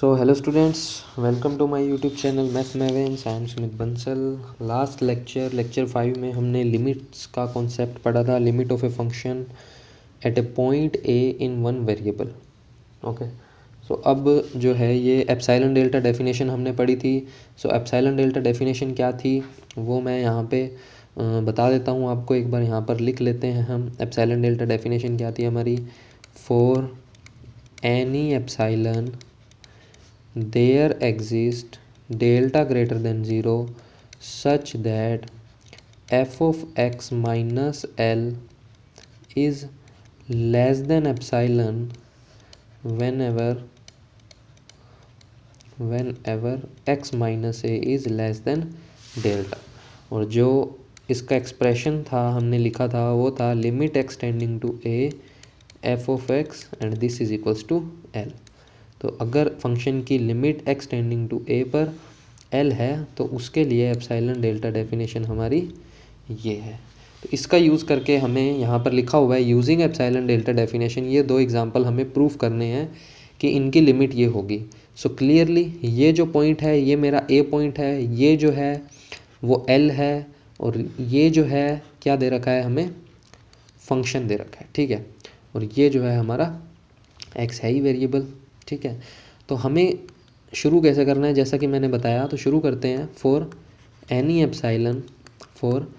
so hello students welcome to my YouTube channel math mavens I am Sumit Bansal last lecture lecture five में हमने limits का concept पढ़ा था limit of a function at a point a in one variable okay so अब जो है ये epsilon delta definition हमने पढ़ी थी सो एप्साइलन डेल्टा डेफिनेशन क्या थी वो मैं यहाँ पे बता देता हूँ आपको एक बार यहाँ पर लिख लेते हैं हम एप्साइलन डेल्टा डेफिनेशन क्या थी हमारी for any epsilon there exist delta greater than 0 such that f of x minus l is less than epsilon whenever whenever x minus a is less than delta और जो इसका expression था हमने लिखा था वो था limit x tending to a f of x and this is equals to L तो अगर फंक्शन की लिमिट एक्सटेंडिंग टू ए पर एल है तो उसके लिए एप्साइलन डेल्टा डेफिनेशन हमारी ये है तो इसका यूज़ करके हमें यहाँ पर लिखा हुआ है यूजिंग एप्साइलन डेल्टा डेफिनेशन ये दो एग्ज़ाम्पल हमें प्रूफ करने हैं कि इनकी लिमिट ये होगी सो so क्लियरली ये जो पॉइंट है ये मेरा ए पॉइंट है ये जो है वो एल है और ये जो है क्या दे रखा है हमें फंक्शन दे रखा है ठीक है और ये जो है हमारा एक्स है ही वेरिएबल ठीक है तो हमें शुरू कैसे करना है जैसा कि मैंने बताया तो शुरू करते हैं for any epsilon for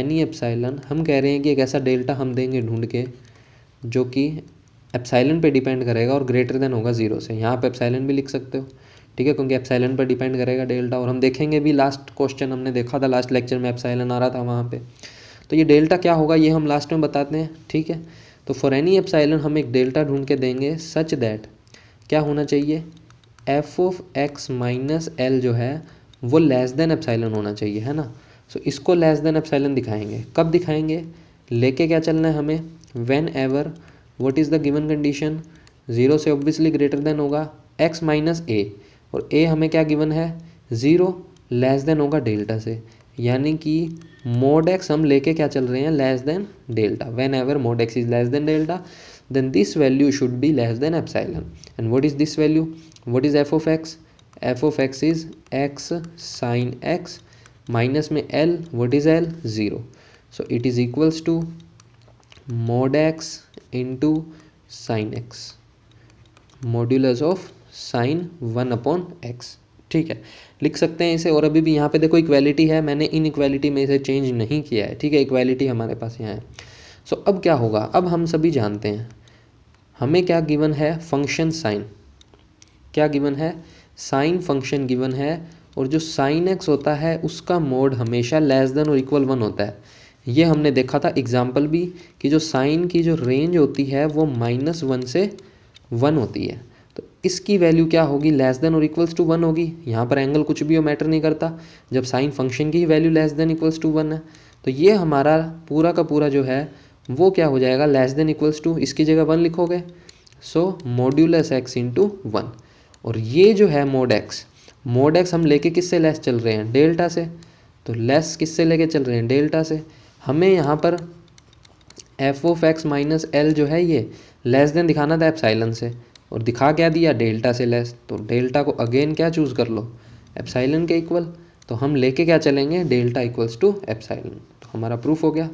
any epsilon हम कह रहे हैं कि एक ऐसा डेल्टा हम देंगे ढूंढ के जो कि एप्साइलन पे डिपेंड करेगा और ग्रेटर देन होगा ज़ीरो से यहाँ पे एप्साइलन भी लिख सकते हो ठीक है क्योंकि एप्साइलन पर डिपेंड करेगा डेल्टा और हम देखेंगे भी लास्ट क्वेश्चन हमने देखा था लास्ट लेक्चर में एप्साइलन आ रहा था वहाँ पर तो ये डेल्टा क्या होगा ये हम लास्ट में बताते हैं ठीक है तो फॉर एनी एप्साइलन हम एक डेल्टा ढूंढ के देंगे सच दैट क्या होना चाहिए f of x minus L जो है वो लेस देन एप्साइलन होना चाहिए है ना सो so, इसको लेस देन एप्साइलन दिखाएंगे कब दिखाएंगे लेके क्या चलना है हमें whenever what is the given condition zero से ऑब्वियसली ग्रेटर देन होगा एक्स माइनस ए और ए हमें क्या गिवन है ज़ीरो लेस देन होगा डेल्टा से यानी कि मोड एक्स हम लेके क्या चल रहे हैं less than delta whenever mod x is less than delta then this value should be less than epsilon and what is this value what is f of x f of x is x sin x minus में l what is l zero so it is equals to mod x into sin x modulus of sin 1 upon x ठीक है लिख सकते हैं इसे और अभी भी यहाँ पे देखो इक्वालिटी है मैंने इन इक्वालिटी में इसे चेंज नहीं किया है ठीक है इक्वालिटी हमारे पास यहाँ है सो so, अब क्या होगा अब हम सभी जानते हैं हमें क्या गिवन है फंक्शन साइन क्या गिवन है साइन फंक्शन गिवन है और जो साइन एक्स होता है उसका मोड हमेशा लेस देन और इक्वल वन होता है ये हमने देखा था एग्जाम्पल भी कि जो साइन की जो रेंज होती है वो माइनस वन से वन होती है तो इसकी वैल्यू क्या होगी लेस देन और इक्वल्स टू वन होगी यहाँ पर एंगल कुछ भी हो मैटर नहीं करता जब साइन फंक्शन की value less than equals to one है तो ये हमारा पूरा का पूरा जो है वो क्या हो जाएगा लेस देन इक्वल्स टू इसकी जगह वन लिखोगे so modulus x into one और ये जो है मोड एक्स मोड एक्स हम लेके किससे लेस चल रहे हैं डेल्टा से तो लेस किससे लेके चल रहे हैं डेल्टा से हमें यहाँ पर f of x minus L जो है ये लेस देन दिखाना था एप्साइलन से और दिखा क्या दिया डेल्टा से लेस तो डेल्टा को अगेन क्या चूज़ कर लो एप्साइलन के इक्वल तो हम लेके क्या चलेंगे डेल्टा इक्वल्स टू एप्साइलन तो हमारा प्रूफ हो गया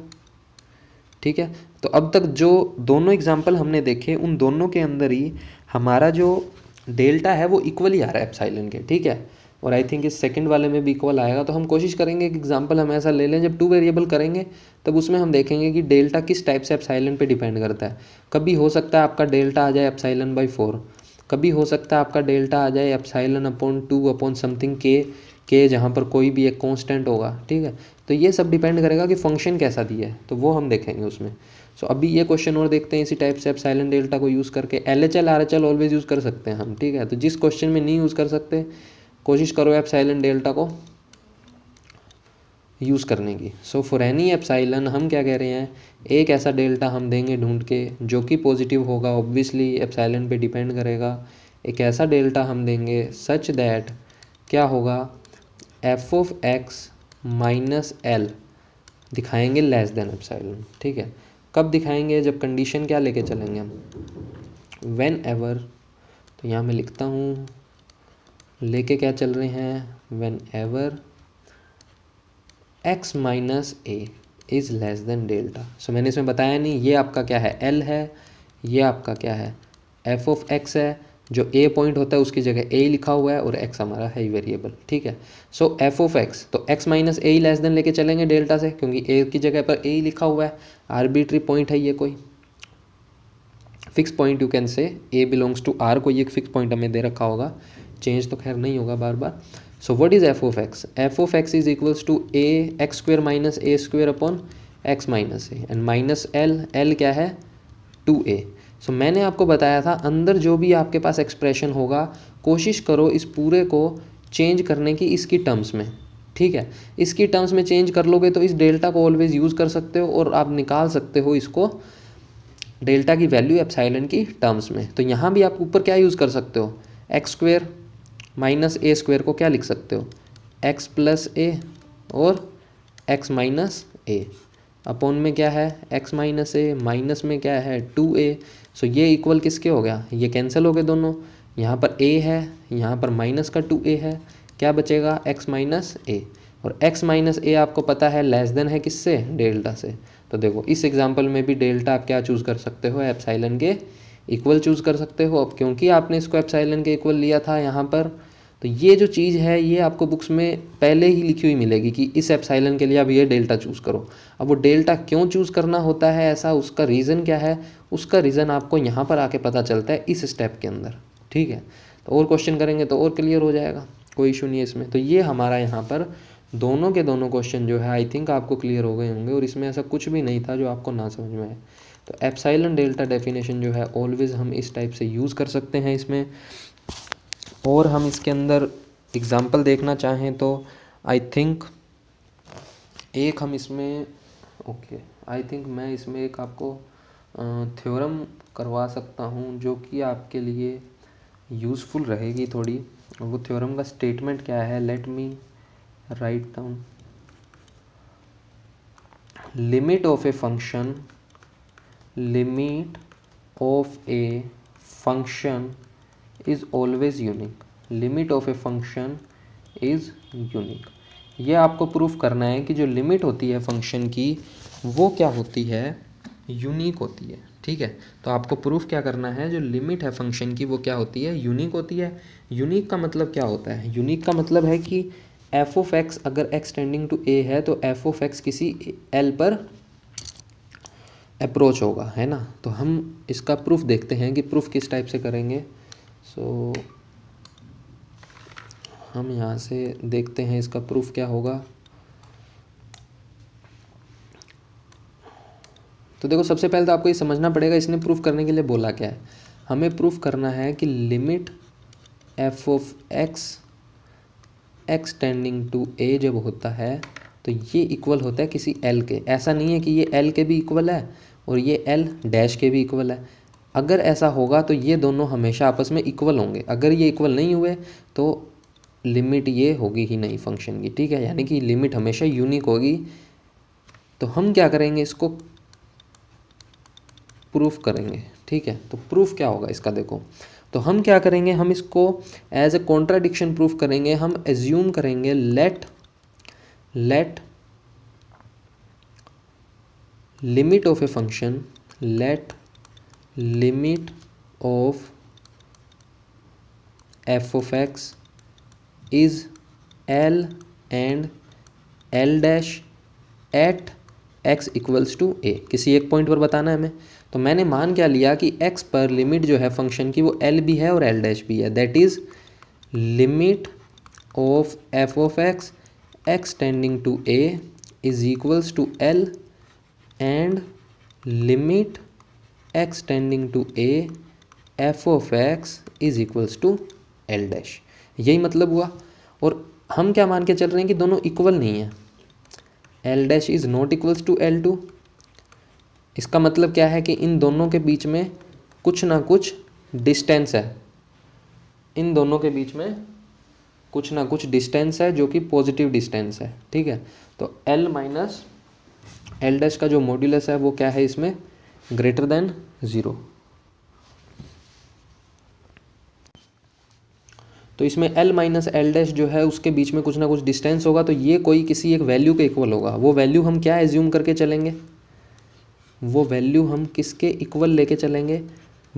ठीक है तो अब तक जो दोनों एग्जाम्पल हमने देखे उन दोनों के अंदर ही हमारा जो डेल्टा है वो इक्वली आ रहा है एप्साइलन के ठीक है और आई थिंक इस सेकंड वाले में भी इक्वल आएगा तो हम कोशिश करेंगे कि एग्जाम्पल हम ऐसा ले लें जब टू वेरिएबल करेंगे तब उसमें हम देखेंगे कि डेल्टा किस टाइप से एप्साइलन पे डिपेंड करता है कभी हो सकता है आपका डेल्टा आ जाए एप्साइलन बाई फोर कभी हो सकता है आपका डेल्टा आ जाए epsilon upon two upon something के के जहाँ पर कोई भी एक कॉन्स्टेंट होगा ठीक है तो ये सब डिपेंड करेगा कि फंक्शन कैसा दिया है तो वो हम देखेंगे उसमें सो so, अभी ये क्वेश्चन और देखते हैं इसी टाइप से आप साइलेंट डेल्टा को यूज़ करके L H L R H L always use कर सकते हैं हम ठीक है तो जिस क्वेश्चन में नहीं यूज़ कर सकते कोशिश करो आप साइलेंट डेल्टा को यूज़ करने की सो फॉर एनी एप्साइलन हम क्या कह रहे हैं एक ऐसा डेल्टा हम देंगे ढूंढ के जो कि पॉजिटिव होगा ऑब्वियसली एप्साइलन पर डिपेंड करेगा एक ऐसा डेल्टा हम देंगे सच दैट क्या होगा f of x minus L दिखाएंगे लेस देन एप्साइलन ठीक है कब दिखाएंगे जब कंडीशन क्या लेके चलेंगे हम वेन एवर तो यहाँ मैं लिखता हूँ लेके क्या चल रहे हैं whenever x minus a is less than delta so मैंने इसमें बताया नहीं ये आपका क्या है एल है ये आपका क्या है एफ ऑफ एक्स है जो ए पॉइंट होता है उसकी जगह ए लिखा हुआ है और एक्स हमारा है वेरिएबल ठीक है सो एफ ऑफ एक्स तो x minus a less than लेके चलेंगे डेल्टा से क्योंकि ए की जगह पर ए लिखा हुआ है आर्बिट्री पॉइंट है ये कोई fix point you can say A belongs to are को ये फिक्स पॉइंट हमें दे रखा होगा चेंज तो खैर नहीं होगा बार बार so what is f of x f of x is equals to a x square minus a square upon x minus a and minus L L क्या है टू ए सो so, मैंने आपको बताया था अंदर जो भी आपके पास एक्सप्रेशन होगा कोशिश करो इस पूरे को चेंज करने की इसकी टर्म्स में ठीक है इसकी टर्म्स में चेंज कर लोगे तो इस डेल्टा को ऑलवेज यूज़ कर सकते हो और आप निकाल सकते हो इसको डेल्टा की वैल्यू एप्साइलन की टर्म्स में तो यहाँ भी आप ऊपर क्या यूज़ कर सकते हो x square minus a square को क्या लिख सकते हो एक्स प्लस ए और एक्स माइनस ए अपॉन में क्या है एक्स माइनस ए माइनस में क्या है टू ए सो ये इक्वल किसके हो गया ये कैंसिल हो गए दोनों यहाँ पर ए है यहाँ पर माइनस का टू ए है क्या बचेगा एक्स माइनस ए और x माइनस ए आपको पता है लेस देन है किससे डेल्टा से तो देखो इस एग्जाम्पल में भी डेल्टा आप क्या चूज़ कर सकते हो एप्साइलन के इक्वल चूज़ कर सकते हो अब क्योंकि आपने इसको एप्साइलन के इक्वल लिया था यहाँ पर तो ये जो चीज़ है ये आपको बुक्स में पहले ही लिखी हुई मिलेगी कि इस एप्साइलन के लिए अब ये डेल्टा चूज़ करो अब वो डेल्टा क्यों चूज़ करना होता है ऐसा उसका रीज़न क्या है उसका रीज़न आपको यहाँ पर आके पता चलता है इस स्टेप के अंदर ठीक है तो और क्वेश्चन करेंगे तो और क्लियर हो जाएगा कोई इशू नहीं है इसमें तो ये हमारा यहाँ पर दोनों के दोनों क्वेश्चन जो है आई थिंक आपको क्लियर हो गए होंगे और इसमें ऐसा कुछ भी नहीं था जो आपको ना समझ में आए तो एप्साइलन डेल्टा डेफिनेशन जो है ऑलवेज़ हम इस टाइप से यूज़ कर सकते हैं इसमें और हम इसके अंदर एग्ज़ाम्पल देखना चाहें तो आई थिंक एक हम इसमें ओके आई थिंक मैं इसमें एक आपको थ्योरम करवा सकता हूँ जो कि आपके लिए यूज़फुल रहेगी थोड़ी और वो थ्योरम का स्टेटमेंट क्या है let me write down limit of a function limit of a function is always unique limit of a function is unique ये आपको प्रूफ करना है कि जो लिमिट होती है फंक्शन की वो क्या होती है यूनिक होती है ठीक है तो आपको प्रूफ क्या करना है जो लिमिट है फंक्शन की वो क्या होती है यूनिक होती है यूनिक का मतलब क्या होता है यूनिक का मतलब है कि एफ ओफ एक्स अगर एक्स टेंडिंग टू ए है तो एफ ओफ एक्स किसी एल पर अप्रोच होगा है ना तो हम इसका प्रूफ देखते हैं कि प्रूफ किस टाइप से करेंगे सो हम यहाँ से देखते हैं इसका प्रूफ क्या होगा तो देखो सबसे पहले तो आपको ये समझना पड़ेगा इसने प्रूफ करने के लिए बोला क्या है हमें प्रूफ करना है कि limit f of x x tending to a जब होता है तो ये इक्वल होता है किसी एल के ऐसा नहीं है कि ये एल के भी इक्वल है और ये एल डैश के भी इक्वल है अगर ऐसा होगा तो ये दोनों हमेशा आपस में इक्वल होंगे अगर ये इक्वल नहीं हुए तो लिमिट ये होगी ही नहीं फंक्शन की ठीक है यानी कि लिमिट हमेशा यूनिक होगी तो हम क्या करेंगे इसको प्रूफ करेंगे ठीक है तो प्रूफ क्या होगा इसका देखो तो हम क्या करेंगे हम इसको एज ए कॉन्ट्राडिक्शन प्रूफ करेंगे हम एज्यूम करेंगे let let limit of a function let limit of f of x is L and L dash at x equals to a किसी एक पॉइंट पर बताना है हमें तो मैंने मान क्या लिया कि एक्स पर लिमिट जो है फंक्शन की वो एल भी है और एल डैश भी है that is limit of f of x x tending to a is equals to L and limit x tending to a f of x is equals to L dash यही मतलब हुआ और हम क्या मान के चल रहे हैं कि दोनों इक्वल नहीं है L dash is not equals to L to इसका मतलब क्या है कि इन दोनों के बीच में कुछ ना कुछ डिस्टेंस है इन दोनों के बीच में कुछ ना कुछ डिस्टेंस है जो कि पॉजिटिव डिस्टेंस है ठीक है तो एल माइनस एल डैश का जो मॉड्यूलस है वो क्या है इसमें ग्रेटर देन ज़ीरो तो इसमें एल माइनस एल डैश जो है उसके बीच में कुछ ना कुछ डिस्टेंस होगा तो ये कोई किसी एक वैल्यू के इक्वल होगा वो वैल्यू हम क्या एज्यूम करके चलेंगे वो वैल्यू हम किसके इक्वल लेके चलेंगे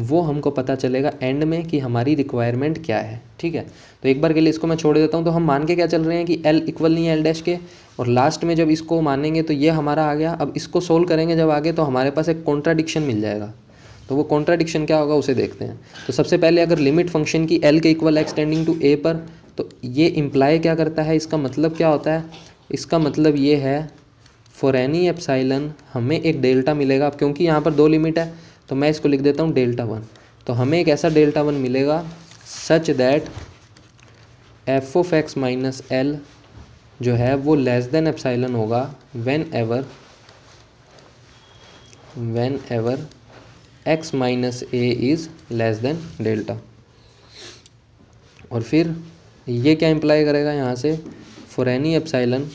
वो हमको पता चलेगा एंड में कि हमारी रिक्वायरमेंट क्या है ठीक है तो एक बार के लिए इसको मैं छोड़ देता हूँ तो हम मान के क्या चल रहे हैं कि एल इक्वल नहीं है एल डैश के और लास्ट में जब इसको मानेंगे तो ये हमारा आ गया अब इसको सोल्व करेंगे जब आगे तो हमारे पास एक कॉन्ट्राडिक्शन मिल जाएगा तो वो कॉन्ट्राडिक्शन क्या होगा उसे देखते हैं तो सबसे पहले अगर लिमिट फंक्शन की एल के इक्वल एक्सटेंडिंग टू ए पर तो ये इम्प्लाई क्या करता है इसका मतलब क्या होता है इसका मतलब ये है फॉर एनी एप्साइलन हमें एक डेल्टा मिलेगा अब क्योंकि यहाँ पर दो लिमिट है तो मैं इसको लिख देता हूँ डेल्टा वन तो हमें एक ऐसा डेल्टा वन मिलेगा such that f of x minus L जो है वो लेस देन एप्साइलन होगा whenever whenever x minus a is less than delta और फिर ये क्या इम्प्लाई करेगा यहाँ से for any epsilon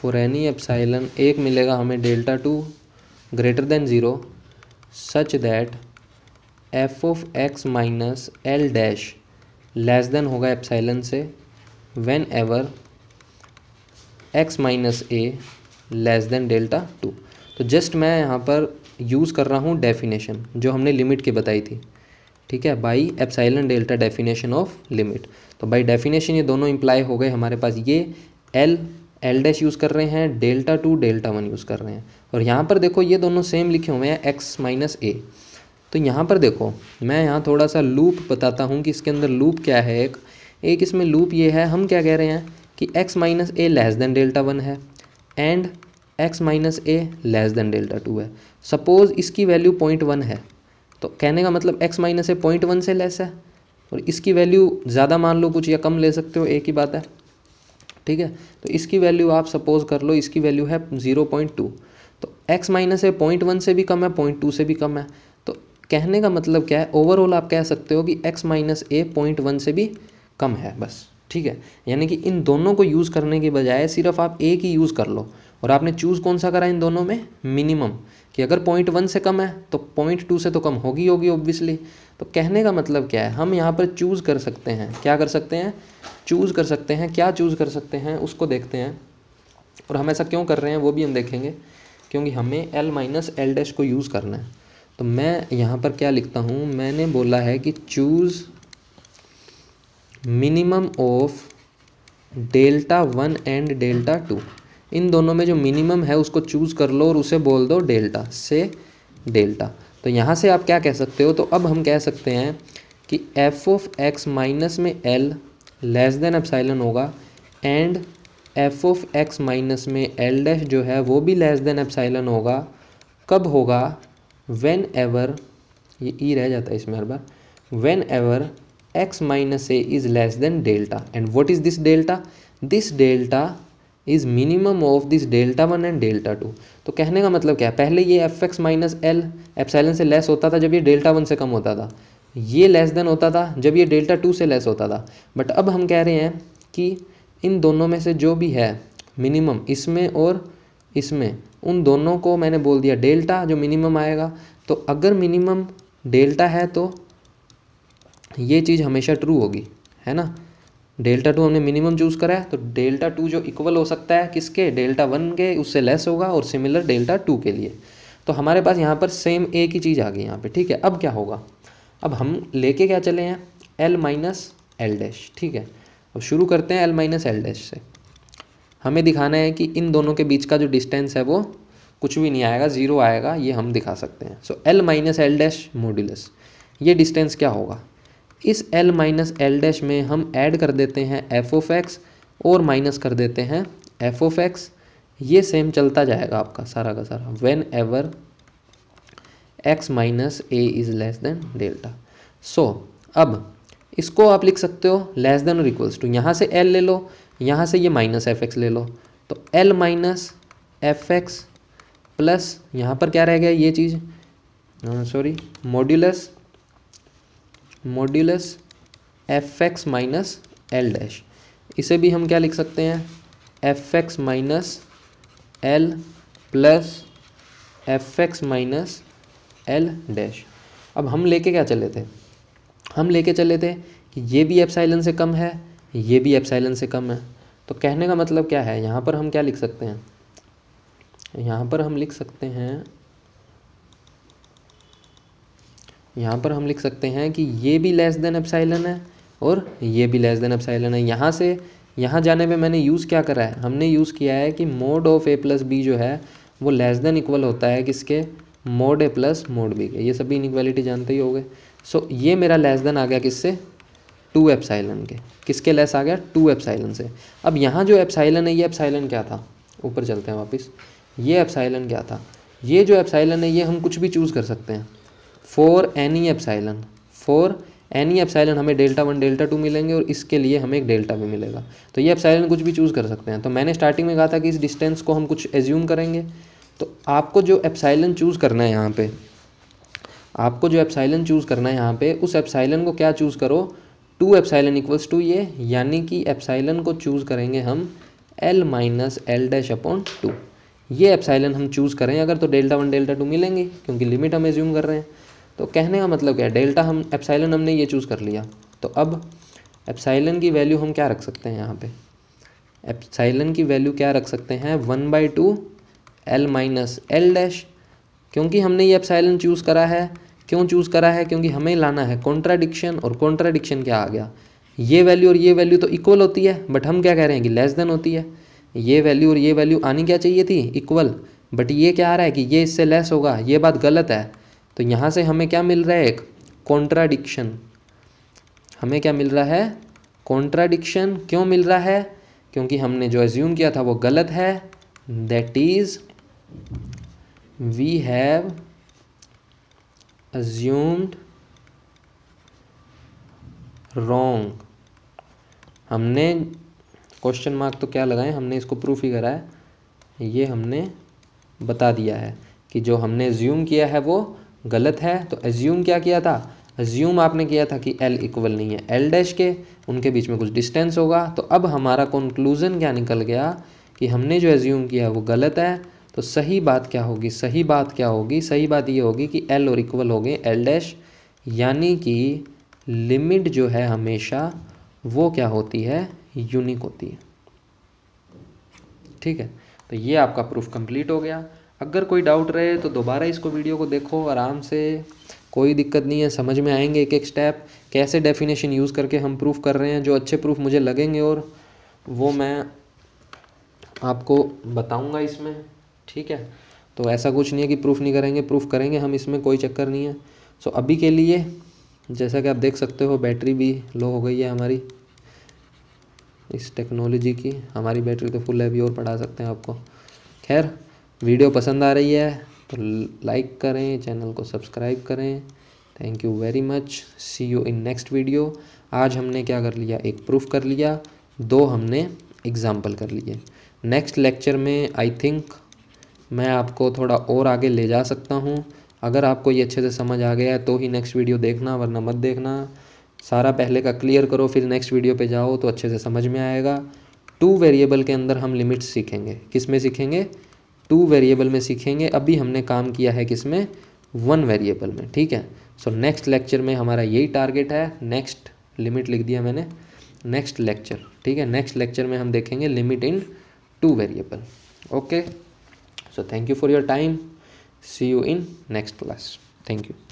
for any epsilon एक मिलेगा हमें delta two greater than zero such that f of x minus L dash less than होगा एप्साइलन से whenever x minus a less than delta two तो just मैं यहाँ पर use कर रहा हूँ डेफिनेशन जो हमने लिमिट की बताई थी ठीक है by epsilon delta definition of limit तो बाई डेफिनेशन ये दोनों इम्प्लाई हो गए हमारे पास ये एल एल डैश यूज़ कर रहे हैं delta two delta one use कर रहे हैं और यहाँ पर देखो ये दोनों सेम लिखे हुए हैं एक्स माइनस ए तो यहाँ पर देखो मैं यहाँ थोड़ा सा लूप बताता हूँ कि इसके अंदर लूप क्या है एक एक इसमें लूप ये है हम क्या कह रहे हैं कि x minus a less than delta one है and x minus a less than delta two है सपोज़ इसकी वैल्यू पॉइंट वन है तो कहने का मतलब x minus a point one से लेस है और इसकी वैल्यू ज़्यादा मान लो कुछ या कम ले सकते हो एक ही बात है ठीक है तो इसकी वैल्यू आप सपोज कर लो इसकी वैल्यू है ज़ीरो पॉइंट टू तो एक्स माइनस है पॉइंट वन से भी कम है पॉइंट टू से भी कम है तो कहने का मतलब क्या है ओवरऑल आप कह सकते हो कि x minus a point one से भी कम है बस ठीक है यानी कि इन दोनों को यूज़ करने के बजाय सिर्फ आप एक ही यूज़ कर लो और आपने चूज़ कौन सा करा इन दोनों में मिनिमम कि अगर पॉइंट वन से कम है तो पॉइंट टू से तो कम होगी होगी ऑब्वियसली तो कहने का मतलब क्या है हम यहाँ पर चूज़ कर सकते हैं क्या कर सकते हैं चूज़ कर सकते हैं क्या चूज़ कर सकते हैं उसको देखते हैं और हम ऐसा क्यों कर रहे हैं वो भी हम देखेंगे क्योंकि हमें एल माइनस एल डैश को यूज़ करना है तो मैं यहाँ पर क्या लिखता हूँ मैंने बोला है कि choose minimum of delta one and delta two इन दोनों में जो मिनिमम है उसको चूज़ कर लो और उसे बोल दो डेल्टा से डेल्टा तो यहाँ से आप क्या कह सकते हो तो अब हम कह सकते हैं कि एफ ऑफ एक्स माइनस में एल लेस देन एप्साइलन होगा and f of x minus में एल डैश जो है वो भी लेस देन एप्साइलन होगा कब होगा वेन एवर ये ई e रह जाता है इसमें हर बार whenever x minus a is less than delta and what is this delta this delta is minimum of this delta one and delta two तो कहने का मतलब क्या है पहले ये f x minus L epsilon से लेस होता था जब ये डेल्टा वन से कम होता था ये लेस देन होता था जब ये डेल्टा टू से लेस होता था बट अब हम कह रहे हैं कि इन दोनों में से जो भी है मिनिमम इसमें और इसमें उन दोनों को मैंने बोल दिया डेल्टा जो मिनिमम आएगा तो अगर मिनिमम डेल्टा है तो ये चीज़ हमेशा ट्रू होगी है ना डेल्टा टू हमने मिनिमम चूज़ करा है तो डेल्टा टू जो इक्वल हो सकता है किसके डेल्टा वन के उससे लेस होगा और सिमिलर डेल्टा टू के लिए तो हमारे पास यहाँ पर सेम एक ही चीज़ आ गई यहाँ पे ठीक है अब क्या होगा अब हम लेके क्या चले हैं एल माइनस एल डैश ठीक है अब शुरू करते हैं एल माइनस एल डैश से हमें दिखाना है कि इन दोनों के बीच का जो डिस्टेंस है वो कुछ भी नहीं आएगा ज़ीरो आएगा ये हम दिखा सकते हैं so L minus L dash modulus ये डिस्टेंस क्या होगा इस एल माइनस एल डैश में हम ऐड कर देते हैं एफ ओफ एक्स और माइनस कर देते हैं एफ ओफ एक्स ये सेम चलता जाएगा आपका सारा का सारा whenever x minus a is less than delta so अब इसको आप लिख सकते हो लेस देन और इक्वल्स टू यहाँ से एल ले लो यहाँ से ये माइनस एफ एक्स ले लो तो L minus f x plus यहाँ पर क्या रह गया ये चीज़ sorry modulus modulus f x minus L dash इसे भी हम क्या लिख सकते हैं f x minus L plus f x minus L dash अब हम लेके क्या चले थे हम लेके चले थे कि ये भी एप्साइलन से कम है ये भी एप्साइलन से कम है तो कहने का मतलब क्या है यहाँ पर हम क्या लिख सकते हैं यहाँ पर हम लिख सकते हैं यहाँ पर हम लिख सकते हैं कि ये भी लेस देन एप्साइलन है और ये भी लेस देन एप्साइलन है यहाँ से यहाँ जाने पे मैंने यूज़ क्या करा है हमने यूज़ किया है कि mod of a plus b जो है वो लेस देन इक्वल होता है किसके mod a plus mod b के ये सभी इनक्वालिटी जानते ही गए सो so, ये मेरा लेस देन आ गया किससे टू एप्साइलन के किसके लेस आ गया टू एप्साइलन से अब यहाँ जो एप्साइलन है ये एप्साइलन क्या था ऊपर चलते हैं वापस ये एप्साइलन क्या था ये जो एप्साइलन है ये हम कुछ भी चूज़ कर सकते हैं for any epsilon for any epsilon हमें डेल्टा वन डेल्टा टू मिलेंगे और इसके लिए हमें एक डेल्टा भी मिलेगा तो ये एप्साइलन कुछ भी चूज़ कर सकते हैं तो मैंने स्टार्टिंग में कहा था कि इस डिस्टेंस को हम कुछ एज्यूम करेंगे तो आपको जो एप्साइलन चूज़ करना है यहाँ पर आपको जो एप्साइलन चूज़ करना है यहाँ पर उस एप्साइलन को क्या चूज़ करो टू एप्साइलन इक्वल्स टू ये यानी कि एप्साइलन को चूज़ करेंगे हम L minus L dash upon two ये एप्साइलन हम चूज़ करें अगर तो डेल्टा वन डेल्टा टू मिलेंगे क्योंकि लिमिट हम एज्यूम कर रहे हैं तो कहने का मतलब क्या है डेल्टा हम एप्साइलन हमने ये चूज़ कर लिया तो अब एप्साइलन की वैल्यू हम क्या रख सकते हैं यहाँ पे एप्साइलन की वैल्यू क्या रख सकते हैं one by two L minus L dash क्योंकि हमने ये एप्साइलन चूज़ करा है क्यों चूज़ करा है क्योंकि हमें लाना है कॉन्ट्राडिक्शन और कॉन्ट्राडिक्शन क्या आ गया ये वैल्यू और ये वैल्यू तो इक्वल होती है बट हम क्या कह रहे हैं कि लेस देन होती है ये वैल्यू और ये वैल्यू आनी क्या चाहिए थी इक्वल बट ये क्या आ रहा है कि ये इससे लेस होगा ये बात गलत है तो यहाँ से हमें क्या मिल रहा है एक कॉन्ट्राडिक्शन हमें क्या मिल रहा है कॉन्ट्राडिक्शन क्यों मिल रहा है क्योंकि हमने जो एज्यूम किया था वो गलत है that is we have assumed wrong हमने क्वेश्चन मार्क तो क्या लगाए हमने इसको प्रूफ ही करा है ये हमने बता दिया है कि जो हमने ज्यूम किया है वो गलत है तो एज्यूम क्या किया था एज्यूम आपने किया था कि एल इक्वल नहीं है एल डैश के उनके बीच में कुछ डिस्टेंस होगा तो अब हमारा कंक्लूज़न क्या निकल गया कि हमने जो एज्यूम किया वो गलत है तो सही बात क्या होगी सही बात क्या होगी सही बात ये होगी कि एल और इक्वल हो गए एल डैश यानी कि लिमिट जो है हमेशा वो क्या होती है यूनिक होती है ठीक है तो ये आपका प्रूफ कंप्लीट हो गया अगर कोई डाउट रहे तो दोबारा इसको वीडियो को देखो आराम से कोई दिक्कत नहीं है समझ में आएंगे एक एक स्टेप कैसे डेफिनेशन यूज़ करके हम प्रूफ कर रहे हैं जो अच्छे प्रूफ मुझे लगेंगे और वो मैं आपको बताऊंगा इसमें ठीक है तो ऐसा कुछ नहीं है कि प्रूफ नहीं करेंगे प्रूफ करेंगे हम इसमें कोई चक्कर नहीं है सो अभी के लिए जैसा कि आप देख सकते हो बैटरी भी लो हो गई है हमारी इस टेक्नोलॉजी की हमारी बैटरी तो फुल है भी और पढ़ा सकते हैं आपको खैर वीडियो पसंद आ रही है तो लाइक करें चैनल को सब्सक्राइब करें thank you very much see you in next video आज हमने क्या कर लिया एक प्रूफ कर लिया दो हमने एग्ज़ाम्पल कर लिए नेक्स्ट लेक्चर में आई थिंक मैं आपको थोड़ा और आगे ले जा सकता हूँ अगर आपको ये अच्छे से समझ आ गया है तो ही नेक्स्ट वीडियो देखना वरना मत देखना सारा पहले का क्लियर करो फिर नेक्स्ट वीडियो पे जाओ तो अच्छे से समझ में आएगा टू वेरिएबल के अंदर हम लिमिट्स सीखेंगे किस में सीखेंगे टू वेरिएबल में सीखेंगे अभी हमने काम किया है किसमें वन वेरिएबल में ठीक है सो नेक्स्ट लेक्चर में हमारा यही टारगेट है नेक्स्ट लिमिट लिख दिया मैंने नेक्स्ट लेक्चर ठीक है नेक्स्ट लेक्चर में हम देखेंगे limit in two variable okay so thank you for your time see you in next class thank you